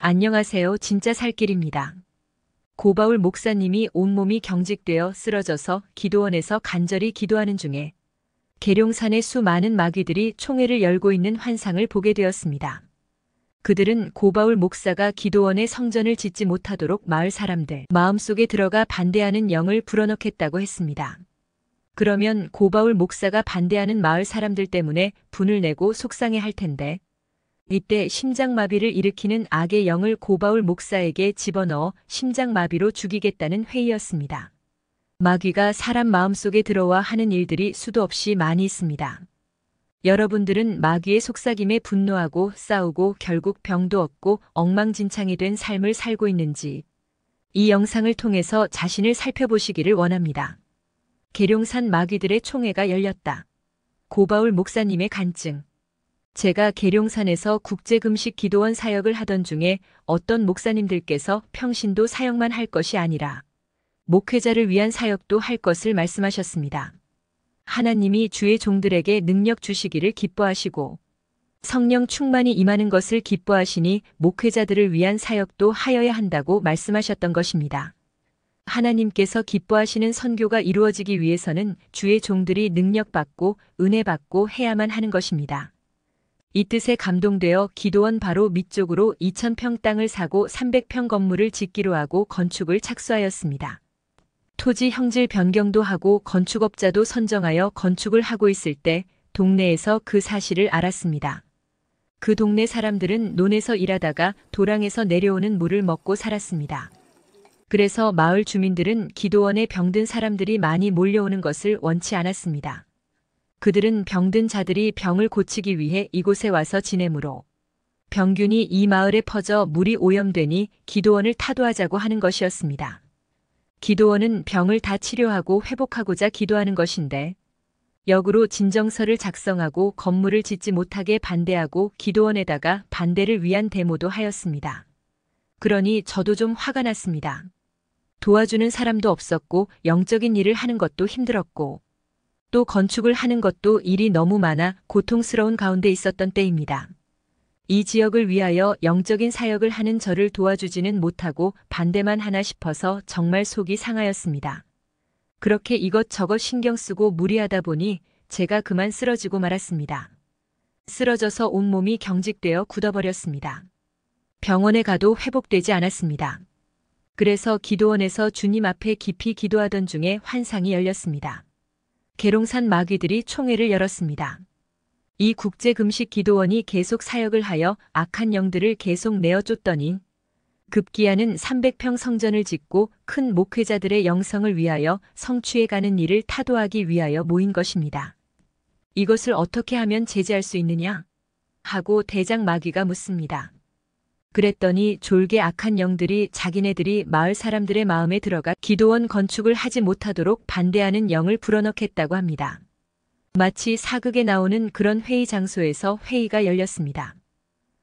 안녕하세요. 진짜 살 길입니다. 고바울 목사님이 온몸이 경직되어 쓰러져서 기도원에서 간절히 기도하는 중에 계룡산의 수많은 마귀들이 총회를 열고 있는 환상을 보게 되었습니다. 그들은 고바울 목사가 기도원의 성전을 짓지 못하도록 마을 사람들 마음속에 들어가 반대하는 영을 불어넣겠다고 했습니다. 그러면 고바울 목사가 반대하는 마을 사람들 때문에 분을 내고 속상해 할 텐데 이때 심장마비를 일으키는 악의 영을 고바울 목사에게 집어넣어 심장마비로 죽이겠다는 회의였습니다. 마귀가 사람 마음속에 들어와 하는 일들이 수도 없이 많이 있습니다. 여러분들은 마귀의 속삭임에 분노하고 싸우고 결국 병도 없고 엉망진창이 된 삶을 살고 있는지 이 영상을 통해서 자신을 살펴보시기를 원합니다. 계룡산 마귀들의 총회가 열렸다. 고바울 목사님의 간증 제가 계룡산에서 국제금식 기도원 사역을 하던 중에 어떤 목사님들께서 평신도 사역만 할 것이 아니라 목회자를 위한 사역도 할 것을 말씀하셨습니다. 하나님이 주의 종들에게 능력 주시기를 기뻐하시고 성령 충만이 임하는 것을 기뻐하시니 목회자들을 위한 사역도 하여야 한다고 말씀하셨던 것입니다. 하나님께서 기뻐하시는 선교가 이루어지기 위해서는 주의 종들이 능력받고 은혜받고 해야만 하는 것입니다. 이 뜻에 감동되어 기도원 바로 밑쪽으로 2,000평 땅을 사고 300평 건물을 짓기로 하고 건축을 착수하였습니다. 토지 형질 변경도 하고 건축업자도 선정하여 건축을 하고 있을 때 동네에서 그 사실을 알았습니다. 그 동네 사람들은 논에서 일하다가 도랑에서 내려오는 물을 먹고 살았습니다. 그래서 마을 주민들은 기도원에 병든 사람들이 많이 몰려오는 것을 원치 않았습니다. 그들은 병든 자들이 병을 고치기 위해 이곳에 와서 지내므로 병균이 이 마을에 퍼져 물이 오염되니 기도원을 타도하자고 하는 것이었습니다. 기도원은 병을 다 치료하고 회복하고자 기도하는 것인데 역으로 진정서를 작성하고 건물을 짓지 못하게 반대하고 기도원에다가 반대를 위한 데모도 하였습니다. 그러니 저도 좀 화가 났습니다. 도와주는 사람도 없었고 영적인 일을 하는 것도 힘들었고 또 건축을 하는 것도 일이 너무 많아 고통스러운 가운데 있었던 때입니다. 이 지역을 위하여 영적인 사역을 하는 저를 도와주지는 못하고 반대만 하나 싶어서 정말 속이 상하였습니다. 그렇게 이것저것 신경 쓰고 무리하다 보니 제가 그만 쓰러지고 말았습니다. 쓰러져서 온몸이 경직되어 굳어버렸습니다. 병원에 가도 회복되지 않았습니다. 그래서 기도원에서 주님 앞에 깊이 기도하던 중에 환상이 열렸습니다. 계룡산 마귀들이 총회를 열었습니다. 이 국제금식기도원이 계속 사역을 하여 악한 영들을 계속 내어 쫓더니 급기야는 300평 성전을 짓고 큰 목회자들의 영성을 위하여 성취해가는 일을 타도하기 위하여 모인 것입니다. 이것을 어떻게 하면 제재할 수 있느냐? 하고 대장 마귀가 묻습니다. 그랬더니 졸개 악한 영들이 자기네들이 마을 사람들의 마음에 들어가 기도원 건축을 하지 못하도록 반대하는 영을 불어넣겠다고 합니다. 마치 사극에 나오는 그런 회의 장소에서 회의가 열렸습니다.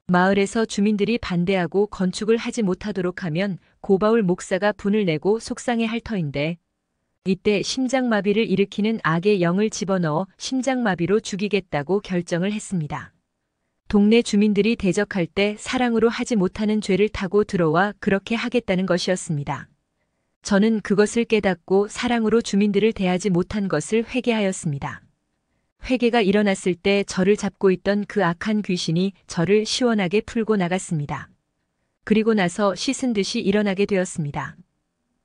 마을에서 주민들이 반대하고 건축을 하지 못하도록 하면 고바울 목사가 분을 내고 속상해 할 터인데 이때 심장마비를 일으키는 악의 영을 집어넣어 심장마비로 죽이겠다고 결정을 했습니다. 동네 주민들이 대적할 때 사랑으로 하지 못하는 죄를 타고 들어와 그렇게 하겠다는 것이었습니다. 저는 그것을 깨닫고 사랑으로 주민들을 대하지 못한 것을 회개하였습니다. 회개가 일어났을 때 저를 잡고 있던 그 악한 귀신이 저를 시원하게 풀고 나갔습니다. 그리고 나서 씻은 듯이 일어나게 되었습니다.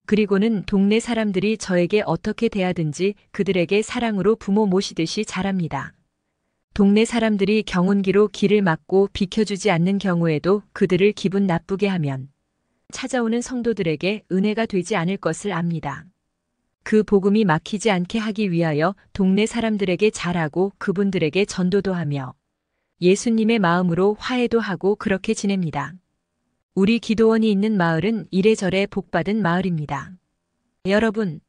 그리고는 동네 사람들이 저에게 어떻게 대하든지 그들에게 사랑으로 부모 모시듯이 자랍니다 동네 사람들이 경운기로 길을 막고 비켜주지 않는 경우에도 그들을 기분 나쁘게 하면 찾아오는 성도들에게 은혜가 되지 않을 것을 압니다. 그 복음이 막히지 않게 하기 위하여 동네 사람들에게 잘하고 그분들에게 전도도 하며 예수님의 마음으로 화해도 하고 그렇게 지냅니다. 우리 기도원이 있는 마을은 이래저래 복받은 마을입니다. 여러분,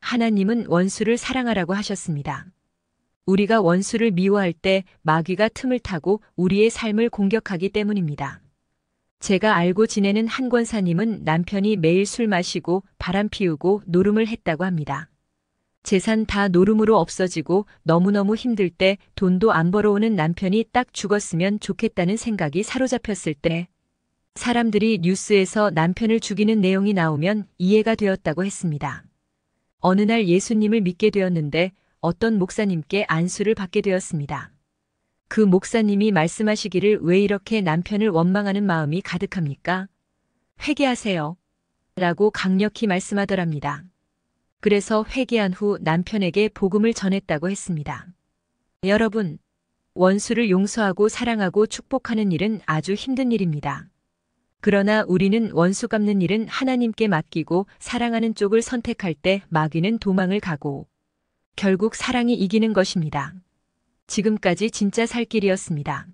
하나님은 원수를 사랑하라고 하셨습니다. 우리가 원수를 미워할 때 마귀가 틈을 타고 우리의 삶을 공격하기 때문입니다. 제가 알고 지내는 한 권사님은 남편이 매일 술 마시고 바람 피우고 노름을 했다고 합니다. 재산 다 노름으로 없어지고 너무너무 힘들 때 돈도 안 벌어오는 남편이 딱 죽었으면 좋겠다는 생각이 사로잡혔을 때 사람들이 뉴스에서 남편을 죽이는 내용이 나오면 이해가 되었다고 했습니다. 어느 날 예수님을 믿게 되었는데 어떤 목사님께 안수를 받게 되었습니다. 그 목사님이 말씀하시기를 왜 이렇게 남편을 원망하는 마음이 가득합니까? 회개하세요. 라고 강력히 말씀하더랍니다. 그래서 회개한 후 남편에게 복음을 전했다고 했습니다. 여러분, 원수를 용서하고 사랑하고 축복하는 일은 아주 힘든 일입니다. 그러나 우리는 원수 갚는 일은 하나님께 맡기고 사랑하는 쪽을 선택할 때 마귀는 도망을 가고 결국 사랑이 이기는 것입니다. 지금까지 진짜 살 길이었습니다.